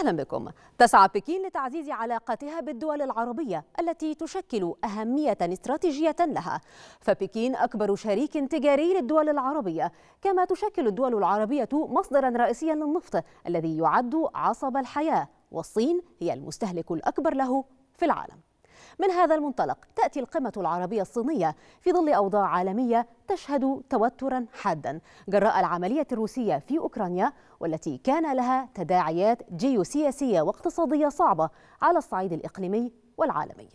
أهلا بكم تسعى بكين لتعزيز علاقتها بالدول العربية التي تشكل أهمية استراتيجية لها فبكين أكبر شريك تجاري للدول العربية كما تشكل الدول العربية مصدرا رئيسيا للنفط الذي يعد عصب الحياة والصين هي المستهلك الأكبر له في العالم من هذا المنطلق تأتي القمة العربية الصينية في ظل أوضاع عالمية تشهد توترا حادا جراء العملية الروسية في أوكرانيا والتي كان لها تداعيات جيوسياسية واقتصادية صعبة على الصعيد الإقليمي والعالمي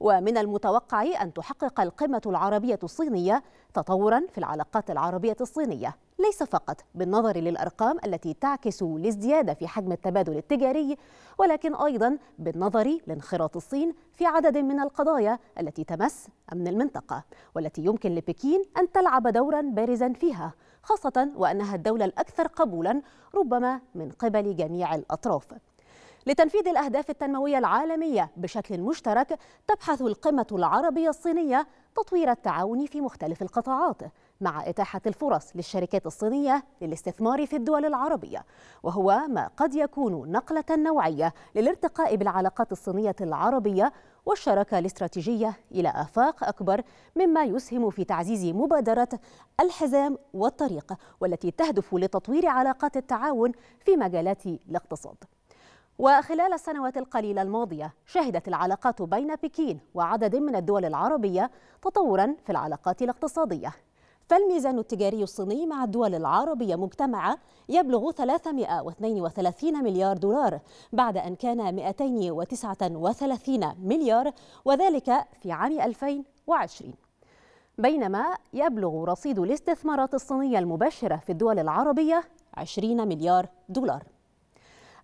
ومن المتوقع أن تحقق القمة العربية الصينية تطورا في العلاقات العربية الصينية ليس فقط بالنظر للأرقام التي تعكس الازدياد في حجم التبادل التجاري ولكن أيضا بالنظر لانخراط الصين في عدد من القضايا التي تمس أمن المنطقة والتي يمكن لبكين أن تلعب دورا بارزا فيها خاصة وأنها الدولة الأكثر قبولا ربما من قبل جميع الأطراف لتنفيذ الأهداف التنموية العالمية بشكل مشترك تبحث القمة العربية الصينية تطوير التعاون في مختلف القطاعات مع إتاحة الفرص للشركات الصينية للاستثمار في الدول العربية وهو ما قد يكون نقلة نوعية للارتقاء بالعلاقات الصينية العربية والشراكة الاستراتيجية إلى آفاق أكبر مما يسهم في تعزيز مبادرة الحزام والطريق والتي تهدف لتطوير علاقات التعاون في مجالات الاقتصاد وخلال السنوات القليلة الماضية شهدت العلاقات بين بكين وعدد من الدول العربية تطورا في العلاقات الاقتصادية فالميزان التجاري الصيني مع الدول العربية مجتمعة يبلغ 332 مليار دولار بعد أن كان 239 مليار وذلك في عام 2020 بينما يبلغ رصيد الاستثمارات الصينية المباشرة في الدول العربية 20 مليار دولار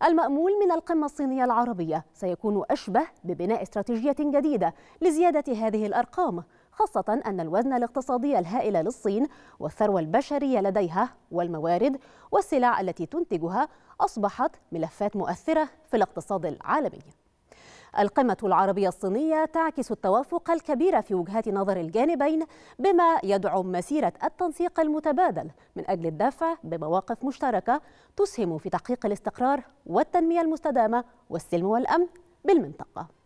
المأمول من القمة الصينية العربية سيكون أشبه ببناء استراتيجية جديدة لزيادة هذه الأرقام خاصة أن الوزن الاقتصادي الهائل للصين والثروة البشرية لديها والموارد والسلع التي تنتجها أصبحت ملفات مؤثرة في الاقتصاد العالمي القمة العربية الصينية تعكس التوافق الكبير في وجهات نظر الجانبين بما يدعم مسيرة التنسيق المتبادل من أجل الدفع بمواقف مشتركة تسهم في تحقيق الاستقرار والتنمية المستدامة والسلم والأمن بالمنطقة